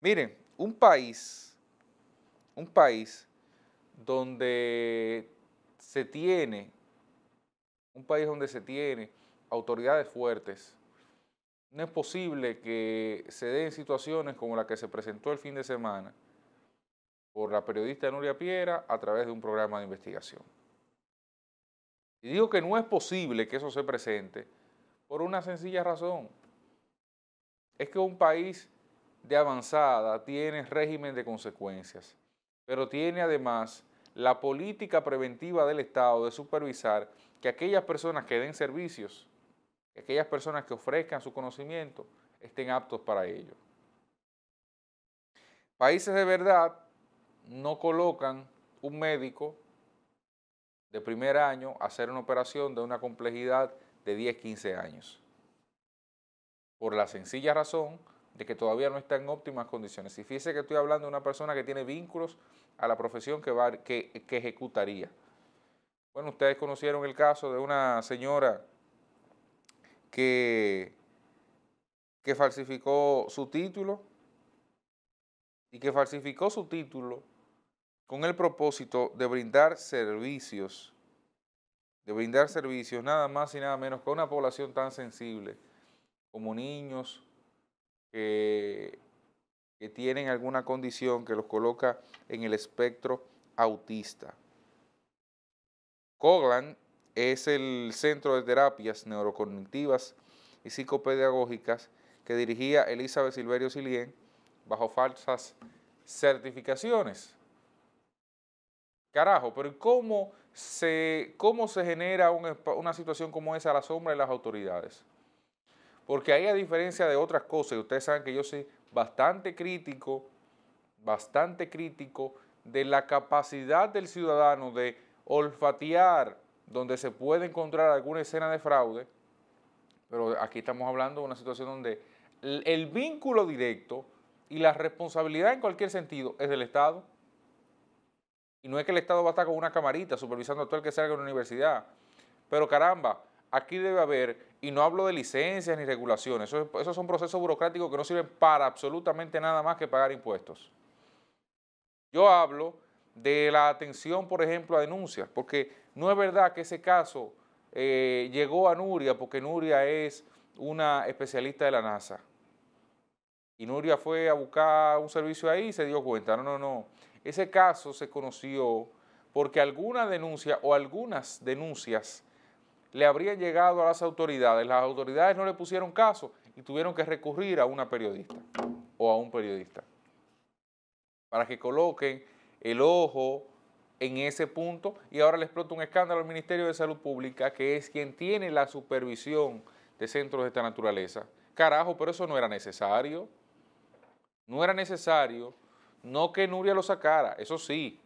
Miren, un país, un país donde se tiene, un país donde se tiene autoridades fuertes, no es posible que se den situaciones como la que se presentó el fin de semana por la periodista Nuria Piera a través de un programa de investigación. Y digo que no es posible que eso se presente por una sencilla razón. Es que un país de avanzada tiene régimen de consecuencias, pero tiene además la política preventiva del Estado de supervisar que aquellas personas que den servicios, aquellas personas que ofrezcan su conocimiento, estén aptos para ello. Países de verdad no colocan un médico de primer año a hacer una operación de una complejidad de 10, 15 años. Por la sencilla razón de que todavía no está en óptimas condiciones. Y fíjese que estoy hablando de una persona que tiene vínculos a la profesión que, va, que, ejecutaría. Bueno, ustedes conocieron el caso de una señora que, que falsificó su título y que falsificó su título con el propósito de brindar servicios, de brindar servicios nada más y nada menos que una población tan sensible como niños, que, tienen alguna condición que los coloca en el espectro autista. Coglan es el centro de terapias neurocognitivas y psicopedagógicas que dirigía Elizabeth Silverio Silien bajo falsas certificaciones. Carajo, pero ¿cómo se, cómo se genera una situación como esa a la sombra de las autoridades? Porque ahí a diferencia de otras cosas, y ustedes saben que yo soy bastante crítico, bastante crítico de la capacidad del ciudadano de olfatear donde se puede encontrar alguna escena de fraude, pero aquí estamos hablando de una situación donde el, vínculo directo y la responsabilidad en cualquier sentido es del Estado. Y no es que el Estado va a estar con una camarita supervisando a todo el que salga de la universidad. Pero caramba, aquí debe haber, y no hablo de licencias ni regulaciones, esos son procesos burocráticos que no sirven para absolutamente nada más que pagar impuestos. Yo hablo de la atención, por ejemplo, a denuncias, porque no es verdad que ese caso eh, llegó a Nuria, porque Nuria es una especialista de la NASA. Y Nuria fue a buscar un servicio ahí y se dio cuenta. No, no, no. Ese caso se conoció porque alguna denuncia o algunas denuncias le habría llegado a las autoridades. Las autoridades no le pusieron caso y tuvieron que recurrir a una periodista o a un periodista para que coloquen el ojo en ese punto y ahora le explota un escándalo al Ministerio de Salud Pública, que es quien tiene la supervisión de centros de esta naturaleza. Carajo, pero eso no era necesario. No era necesario, no que Nuria lo sacara, eso sí.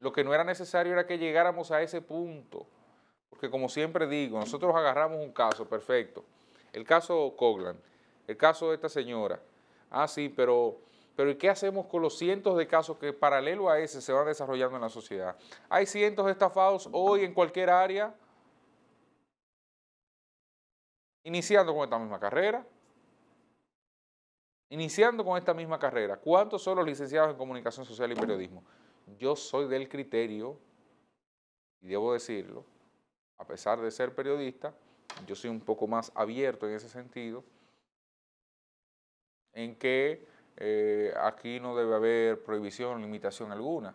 Lo que no era necesario era que llegáramos a ese punto. Porque como siempre digo, nosotros agarramos un caso, perfecto. El caso Coglan, el caso de esta señora. Ah, sí, pero, pero ¿y qué hacemos con los cientos de casos que paralelo a ese se van desarrollando en la sociedad? Hay cientos de estafados hoy en cualquier área, iniciando con esta misma carrera. Iniciando con esta misma carrera, ¿cuántos son los licenciados en comunicación social y periodismo? Yo soy del criterio, y debo decirlo, a pesar de ser periodista, yo soy un poco más abierto en ese sentido, en que eh, aquí no debe haber prohibición, limitación alguna.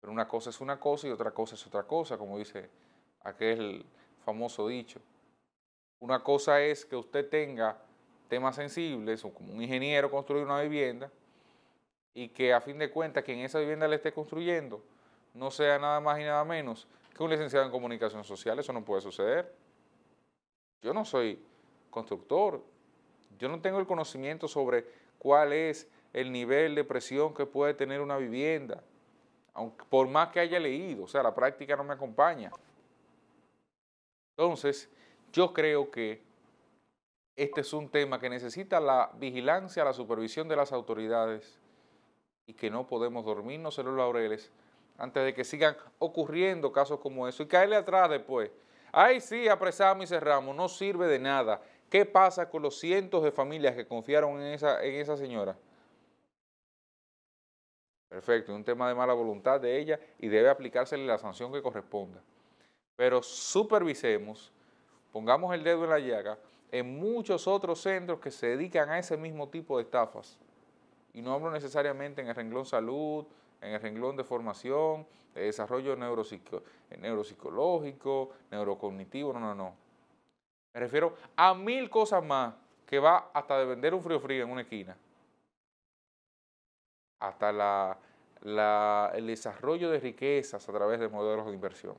Pero una cosa es una cosa y otra cosa es otra cosa, como dice aquel famoso dicho. Una cosa es que usted tenga temas sensibles, o como un ingeniero construir una vivienda, y que a fin de cuentas quien esa vivienda le esté construyendo no sea nada más y nada menos que un licenciado en comunicación social, eso no puede suceder. Yo no soy constructor, yo no tengo el conocimiento sobre cuál es el nivel de presión que puede tener una vivienda, aunque, por más que haya leído, o sea, la práctica no me acompaña. Entonces, yo creo que este es un tema que necesita la vigilancia, la supervisión de las autoridades y que no podemos dormirnos en los laureles antes de que sigan ocurriendo casos como eso y caerle atrás después. Ay, sí, apresamos y cerramos, no sirve de nada. ¿Qué pasa con los cientos de familias que confiaron en esa, en esa señora? Perfecto, es un tema de mala voluntad de ella y debe aplicársele la sanción que corresponda. Pero supervisemos, pongamos el dedo en la llaga en muchos otros centros que se dedican a ese mismo tipo de estafas. Y no hablo necesariamente en el renglón salud, en el renglón de formación, de desarrollo neuropsicológico, neurocognitivo, no, no, no. Me refiero a mil cosas más que va hasta de vender un frío frío en una esquina, hasta la, el desarrollo de riquezas a través de modelos de inversión.